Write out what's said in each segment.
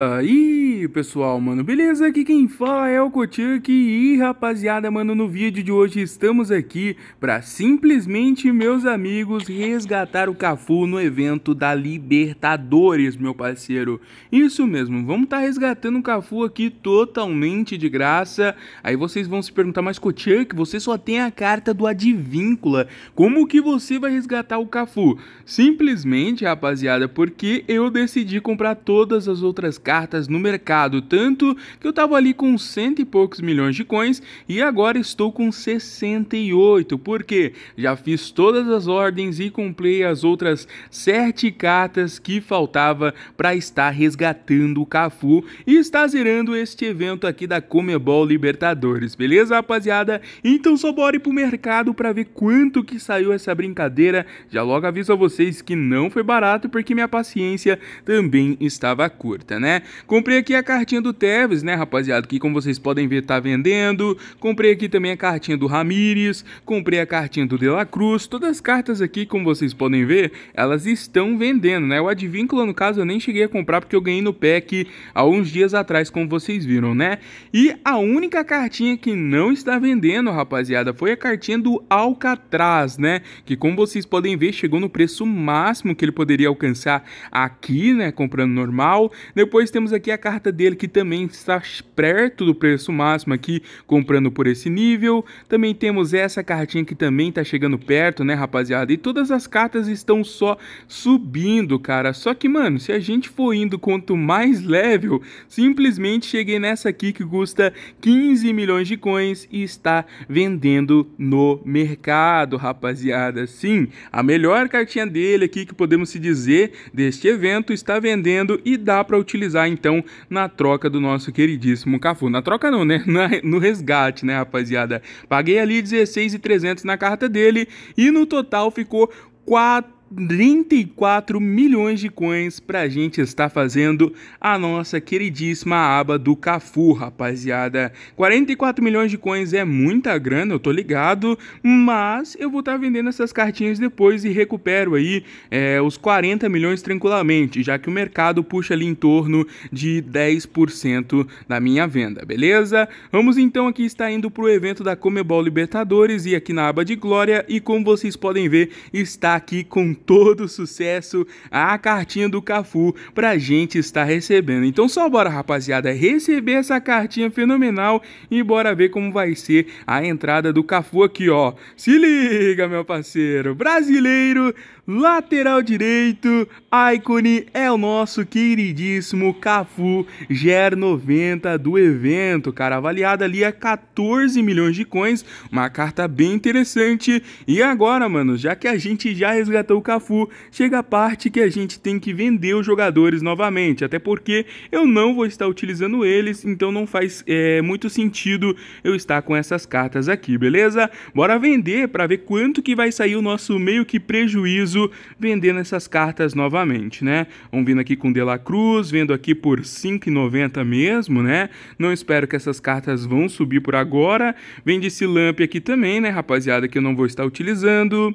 Aí, pessoal, mano, beleza? Aqui quem fala é o Kotiak e, rapaziada, mano, no vídeo de hoje estamos aqui para simplesmente, meus amigos, resgatar o Cafu no evento da Libertadores, meu parceiro. Isso mesmo, vamos estar tá resgatando o Cafu aqui totalmente de graça. Aí vocês vão se perguntar, mas Kotiak, você só tem a carta do Advíncula, como que você vai resgatar o Cafu? Simplesmente, rapaziada, porque eu decidi comprar todas as outras cartas no mercado, tanto que eu estava ali com cento e poucos milhões de coins e agora estou com 68, porque já fiz todas as ordens e comprei as outras sete cartas que faltava para estar resgatando o Cafu e está zerando este evento aqui da Comebol Libertadores, beleza rapaziada? Então só bora ir pro mercado para ver quanto que saiu essa brincadeira, já logo aviso a vocês que não foi barato porque minha paciência também estava curta, né? Comprei aqui a cartinha do Tevez, né, rapaziada? Que como vocês podem ver, tá vendendo. Comprei aqui também a cartinha do Ramires. Comprei a cartinha do De La Cruz. Todas as cartas aqui, como vocês podem ver, elas estão vendendo, né? O Advíncula, no caso, eu nem cheguei a comprar porque eu ganhei no pack há uns dias atrás, como vocês viram, né? E a única cartinha que não está vendendo, rapaziada, foi a cartinha do Alcatraz, né? Que como vocês podem ver, chegou no preço máximo que ele poderia alcançar aqui, né? Comprando normal. Depois temos aqui a carta dele que também está perto do preço máximo aqui, comprando por esse nível. Também temos essa cartinha que também está chegando perto, né, rapaziada? E todas as cartas estão só subindo, cara. Só que, mano, se a gente for indo quanto mais level, simplesmente cheguei nessa aqui que custa 15 milhões de coins e está vendendo no mercado, rapaziada. Sim, a melhor cartinha dele aqui que podemos se dizer deste evento está vendendo e dá para utilizar então na troca do nosso queridíssimo Cafu. Na troca não, né? Na, no resgate, né, rapaziada? Paguei ali 16,300 na carta dele e no total ficou 4 34 milhões de coins para a gente estar fazendo a nossa queridíssima aba do Cafu, rapaziada. 44 milhões de coins é muita grana, eu tô ligado, mas eu vou estar tá vendendo essas cartinhas depois e recupero aí é, os 40 milhões tranquilamente, já que o mercado puxa ali em torno de 10% da minha venda, beleza? Vamos então aqui estar indo para o evento da Comebol Libertadores e aqui na aba de Glória e como vocês podem ver, está aqui com todo sucesso a cartinha do Cafu pra gente estar recebendo. Então só bora, rapaziada, receber essa cartinha fenomenal e bora ver como vai ser a entrada do Cafu aqui, ó. Se liga, meu parceiro. Brasileiro Lateral direito, ícone é o nosso queridíssimo Cafu GER 90 do evento, cara. avaliado ali a 14 milhões de coins, uma carta bem interessante. E agora, mano, já que a gente já resgatou o Cafu, chega a parte que a gente tem que vender os jogadores novamente. Até porque eu não vou estar utilizando eles, então não faz é, muito sentido eu estar com essas cartas aqui, beleza? Bora vender para ver quanto que vai sair o nosso meio que prejuízo preciso vendendo essas cartas novamente, né? Vamos vindo aqui com De La Cruz, vendo aqui por 5,90 mesmo, né? Não espero que essas cartas vão subir por agora. Vende esse Lamp aqui também, né, rapaziada, que eu não vou estar utilizando.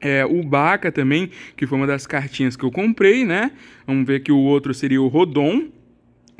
É, o Baca também, que foi uma das cartinhas que eu comprei, né? Vamos ver que o outro seria o Rodon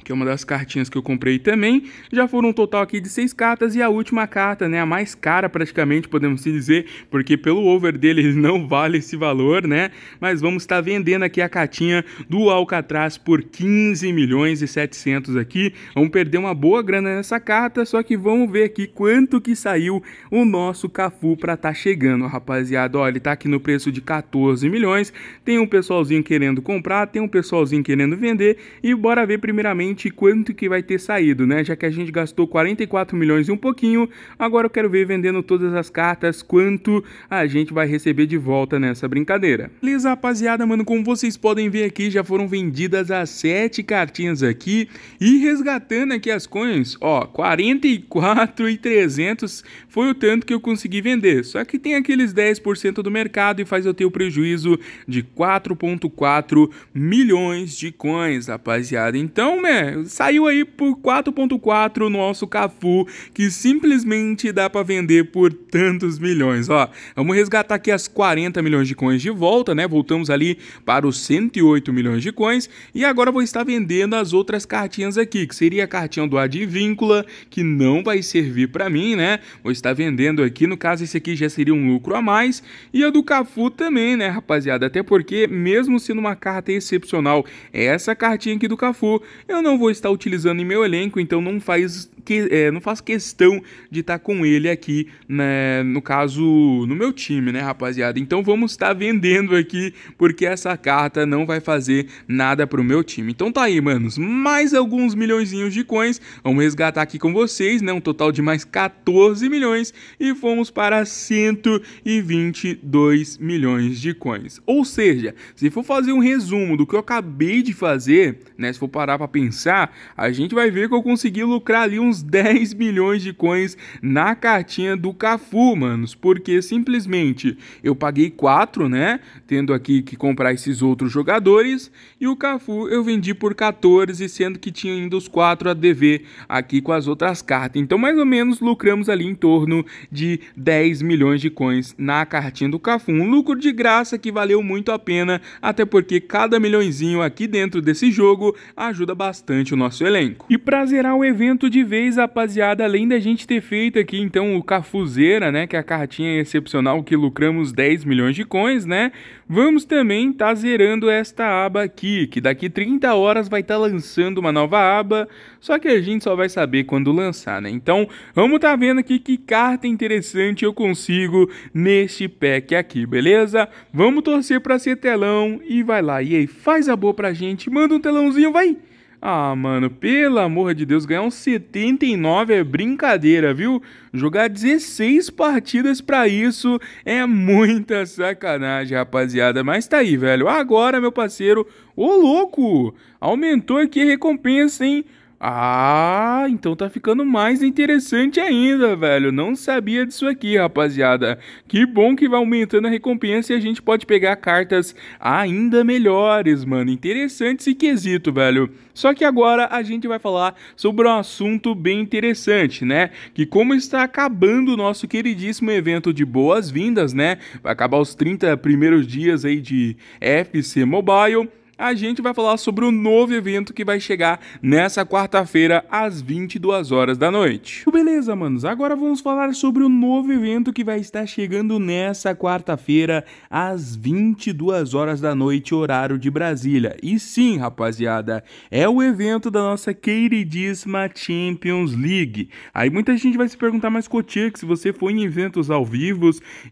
que é uma das cartinhas que eu comprei também. Já foram um total aqui de seis cartas e a última carta, né, a mais cara praticamente, podemos assim dizer, porque pelo over dele não vale esse valor, né? Mas vamos estar vendendo aqui a cartinha do Alcatraz por 15 milhões e 700 aqui. Vamos perder uma boa grana nessa carta, só que vamos ver aqui quanto que saiu o nosso Cafu para tá chegando, rapaziada. Olha, ele tá aqui no preço de 14 milhões. Tem um pessoalzinho querendo comprar, tem um pessoalzinho querendo vender e bora ver primeiramente exatamente quanto que vai ter saído, né? Já que a gente gastou 44 milhões e um pouquinho, agora eu quero ver vendendo todas as cartas quanto a gente vai receber de volta nessa brincadeira. Beleza, rapaziada, mano, como vocês podem ver aqui, já foram vendidas as 7 cartinhas aqui e resgatando aqui as coins, ó, 44,300 foi o tanto que eu consegui vender. Só que tem aqueles 10% do mercado e faz eu ter o prejuízo de 4,4 milhões de coins, rapaziada. Então, mano, né, Saiu aí por 4.4 o nosso Cafu, que simplesmente dá para vender por tantos milhões, ó. Vamos resgatar aqui as 40 milhões de coins de volta, né? Voltamos ali para os 108 milhões de coins e agora vou estar vendendo as outras cartinhas aqui, que seria a cartinha do Advíncula, que não vai servir para mim, né? Vou estar vendendo aqui, no caso esse aqui já seria um lucro a mais e a do Cafu também, né, rapaziada? Até porque mesmo sendo uma carta excepcional, essa cartinha aqui do Cafu, eu não não vou estar utilizando em meu elenco, então não faz que, é, não faço questão de estar tá com ele aqui, né, no caso, no meu time, né, rapaziada? Então vamos estar tá vendendo aqui, porque essa carta não vai fazer nada pro meu time. Então tá aí, manos, mais alguns milhõeszinhos de coins, vamos resgatar aqui com vocês, né, um total de mais 14 milhões e fomos para 122 milhões de coins. Ou seja, se for fazer um resumo do que eu acabei de fazer, né, se for parar para pensar, a gente vai ver que eu consegui lucrar ali uns menos 10 milhões de coins na cartinha do Cafu, manos, porque simplesmente eu paguei 4, né, tendo aqui que comprar esses outros jogadores, e o Cafu eu vendi por 14, sendo que tinha ainda os 4 a dever aqui com as outras cartas. Então, mais ou menos, lucramos ali em torno de 10 milhões de coins na cartinha do Cafu. Um lucro de graça que valeu muito a pena, até porque cada milhãozinho aqui dentro desse jogo ajuda bastante o nosso elenco. E pra zerar o evento de vez, vocês, rapaziada, além da gente ter feito aqui então o Cafuzeira, né, que é a cartinha excepcional que lucramos 10 milhões de coins, né, vamos também estar tá zerando esta aba aqui, que daqui 30 horas vai estar tá lançando uma nova aba, só que a gente só vai saber quando lançar, né, então vamos estar tá vendo aqui que carta interessante eu consigo neste pack aqui, beleza? Vamos torcer para ser telão e vai lá, e aí, faz a boa pra gente, manda um telãozinho, vai! Ah, mano, pelo amor de Deus, ganhar um 79 é brincadeira, viu? Jogar 16 partidas para isso é muita sacanagem, rapaziada. Mas tá aí, velho. Agora, meu parceiro, ô louco, aumentou aqui a recompensa, hein? Ah, então tá ficando mais interessante ainda, velho. Não sabia disso aqui, rapaziada. Que bom que vai aumentando a recompensa e a gente pode pegar cartas ainda melhores, mano. Interessante esse quesito, velho. Só que agora a gente vai falar sobre um assunto bem interessante, né? Que como está acabando o nosso queridíssimo evento de boas-vindas, né? Vai acabar os 30 primeiros dias aí de FC Mobile a gente vai falar sobre o novo evento que vai chegar nessa quarta-feira às 22 horas da noite. Então, beleza, manos, agora vamos falar sobre o novo evento que vai estar chegando nessa quarta-feira às 22 horas da noite, horário de Brasília. E sim, rapaziada, é o evento da nossa queridíssima Champions League. Aí muita gente vai se perguntar, mas Cotia, que se você foi em eventos ao vivo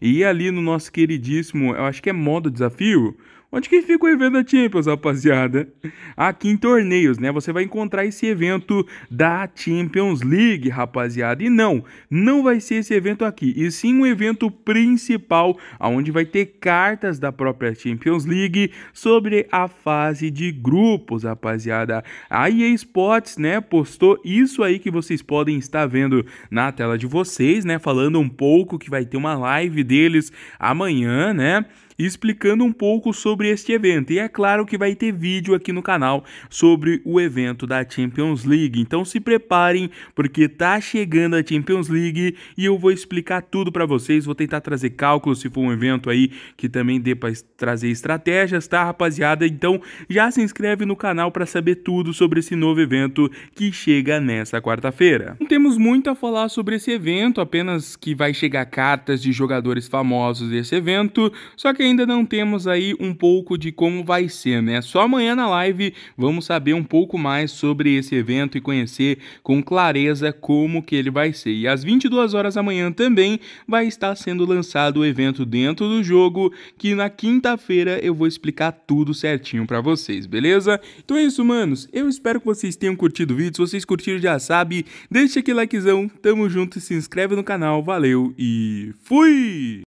e ali no nosso queridíssimo, eu acho que é modo desafio, Onde que fica o evento da Champions, rapaziada, aqui em torneios, né? Você vai encontrar esse evento da Champions League, rapaziada. E não, não vai ser esse evento aqui, e sim um evento principal, onde vai ter cartas da própria Champions League sobre a fase de grupos, rapaziada. A EA Sports, né, postou isso aí que vocês podem estar vendo na tela de vocês, né? Falando um pouco que vai ter uma live deles amanhã, né? explicando um pouco sobre este evento. E é claro que vai ter vídeo aqui no canal sobre o evento da Champions League. Então se preparem porque tá chegando a Champions League e eu vou explicar tudo para vocês. Vou tentar trazer cálculos se for um evento aí que também dê para trazer estratégias, tá, rapaziada? Então já se inscreve no canal para saber tudo sobre esse novo evento que chega nessa quarta-feira. Não temos muito a falar sobre esse evento, apenas que vai chegar cartas de jogadores famosos desse evento, só que ainda não temos aí um pouco de como vai ser, né? Só amanhã na live vamos saber um pouco mais sobre esse evento e conhecer com clareza como que ele vai ser. E às 22 horas amanhã também vai estar sendo lançado o evento dentro do jogo, que na quinta-feira eu vou explicar tudo certinho para vocês, beleza? Então é isso, manos. Eu espero que vocês tenham curtido o vídeo. Se vocês curtiram, já sabe, deixa aquele likezão. Tamo junto, se inscreve no canal. Valeu e fui!